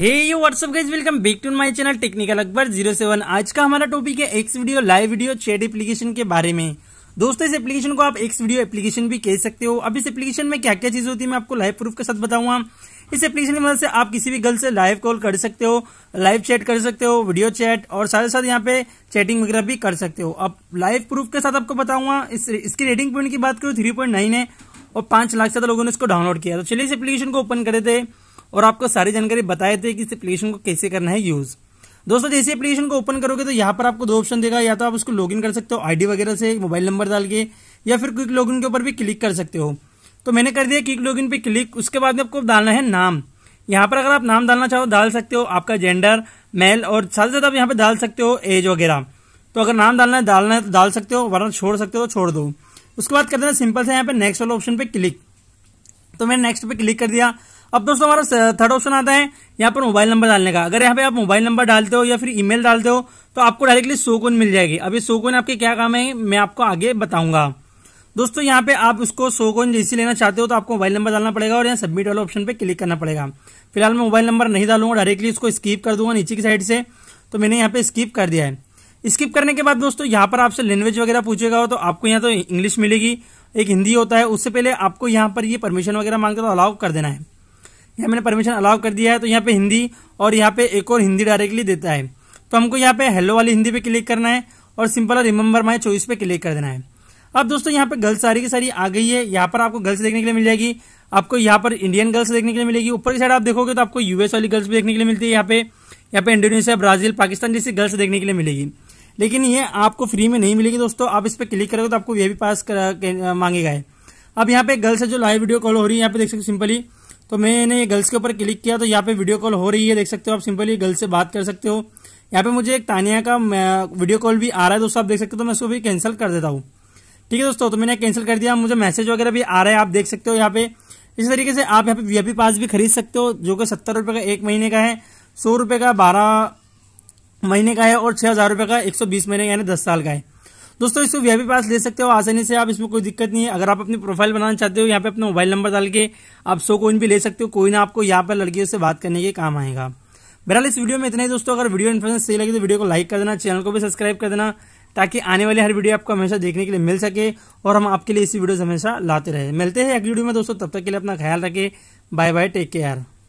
hey you what's up guys welcome back to my channel technical Akbar zero seven आज का हमारा topic है X video live video chat application के बारे में दोस्तों इस एप्लीकेशन को आप एक्स वीडियो एप्लीकेशन भी कह सकते हो अब इस एप्लीकेशन में क्या क्या चीज होती है मैं आपको लाइव प्रूफ के साथ बताऊंगा इस एप्लीकेशन की मदद से आप किसी भी गर्ल से लाइव कॉल कर सकते हो लाइव चैट कर सकते हो वीडियो चैट और साथ साथ यहाँ पे चैटिंग वगैरह भी कर सकते हो अब लाइव प्रूफ के साथ आपको बताऊंगा इस, इसकी रेटिंग पॉइंट की बात करूँ थ्री है और पांच लाख से ज्यादा लोगों ने इसको डाउनलोड किया तो चलिए इस एप्लीकेशन को ओपन करे थे और आपको सारी जानकारी बताए थे कि इस एप्लीकेशन को कैसे करना है यूज़ दोस्तों जैसे एप्लीकेशन को ओपन करोगे तो यहाँ पर आपको दो ऑप्शन देगा या तो आप उसको लॉगिन कर सकते हो आईडी वगैरह से मोबाइल नंबर डाल के या फिर क्विक लॉगिन के ऊपर भी क्लिक कर सकते हो तो मैंने कर दिया क्विक लॉगिन पे क्लिक उसके बाद में आपको डालना है नाम यहाँ पर अगर आप नाम डालना चाहो डाल सकते हो आपका जेंडर मेल और साथ ही साथ आप यहाँ पे डाल सकते हो एज वगैरह तो अगर नाम डालना है डालना है तो डाल सकते हो वरना छोड़ सकते हो तो छोड़ दो उसके बाद कर देना सिंपल से यहाँ पे नेक्स्ट वाले ऑप्शन पे क्लिक तो मैंने नेक्स्ट पे क्लिक कर दिया अब दोस्तों हमारा थर्ड ऑप्शन आता है यहाँ पर मोबाइल नंबर डालने का अगर यहाँ पे आप मोबाइल नंबर डालते हो या फिर ईमेल डालते हो तो आपको डायरेक्टली सोकोन मिल जाएगी अभी सोकोन आपके क्या काम है मैं आपको आगे बताऊंगा दोस्तों यहाँ पे आप उसको सोकोन जैसी लेना चाहते हो तो आपको मोबाइल नंबर डालना पड़ेगा और यहाँ सबमिट वाले ऑप्शन पे क्लिक करना पड़ेगा फिलहाल मैं मोबाइल नंबर नहीं डालूंगा डायरेक्टली इसको स्कीप कर दूंगा नीचे की साइड से तो मैंने यहाँ पे स्कीप कर दिया है स्किप करने के बाद दोस्तों यहाँ पर आपसे लैंग्वेज वगैरह पूछेगा तो आपको यहाँ तो इंग्लिश मिलेगी एक हिंदी होता है उससे पहले आपको यहाँ पर ये परमिशन वगैरह मांगते तो अलाउ कर देना है यहाँ मैंने परमिशन अलाउ कर दिया है तो यहाँ पे हिंदी और यहाँ पे एक और हिंदी डायरेक्टली देता है तो हमको यहाँ पे हेलो वाली हिंदी पे क्लिक करना है और सिंपल रिमेम्बर माई चॉइस पे क्लिक कर देना है अब दोस्तों यहाँ पे गर्ल्स सारी की सारी आ गई है यहाँ पर आपको गर्ल्स देखने के लिए मिल जाएगी आपको यहाँ पर इंडियन गर्ल्स देखने के लिए मिलेगी ऊपर की साइड आप देखोगे तो आपको यूएस वाली गर्ल्स भी देखने के लिए मिलती है यहाँ पे यहाँ पे इंडोनेशिया ब्राजील पाकिस्तान जैसी गर्ल्स देखने के लिए मिलेगी लेकिन ये आपको फ्री में नहीं मिलेगी दोस्तों आप इस पर क्लिक करोगे तो आपको ये भी पास मांगेगा अब यहाँ पे गर्ल्स है जो लाइव वीडियो कॉल हो रही है यहाँ पे देख सकते सिंपली तो मैंने गर्ल्स के ऊपर क्लिक किया तो यहाँ पे वीडियो कॉल हो रही है देख सकते हो आप सिंपली गर्ल्स से बात कर सकते हो यहाँ पे मुझे एक तानिया का वीडियो कॉल भी आ रहा है दोस्तों आप देख सकते हो तो मैं उसको भी कैंसिल कर देता हूँ ठीक है दोस्तों तो मैंने कैंसिल कर दिया मुझे मैसेज वगैरह भी आ रहा है आप देख सकते हो यहाँ पे इसी तरीके से आप यहाँ पे वीआईपी पास भी खरीद सकते हो जो कि सत्तर रुपये का एक महीने का है सौ रुपये का बारह महीने का है और छः हज़ार रुपये का एक सौ बीस महीने का यानी दस साल का है दोस्तों इसको वी पास ले सकते हो आसानी से आप इसमें कोई दिक्कत नहीं है अगर आप अपनी प्रोफाइल बनाना चाहते हो यहाँ पे अपना मोबाइल नंबर डाल के आप सो कोइन भी ले सकते हो कोई ना आपको यहाँ पर लड़कियों से बात करने के काम आएगा बहरहाल इस वीडियो में इतना ही दोस्तों अगर वीडियो इन्फॉर्मेशन सही लगे तो वीडियो को लाइक कर देना चैनल को भी सब्सक्राइब कर देना ताकि आने वाली हर वीडियो आपको हमेशा देखने के लिए मिल सके और हम आपके लिए इसी वीडियो हमेशा लाते रहे मिलते हैं अगली वीडियो में दोस्तों तब तक के लिए अपना ख्याल रखें बाय बाय टेक केयर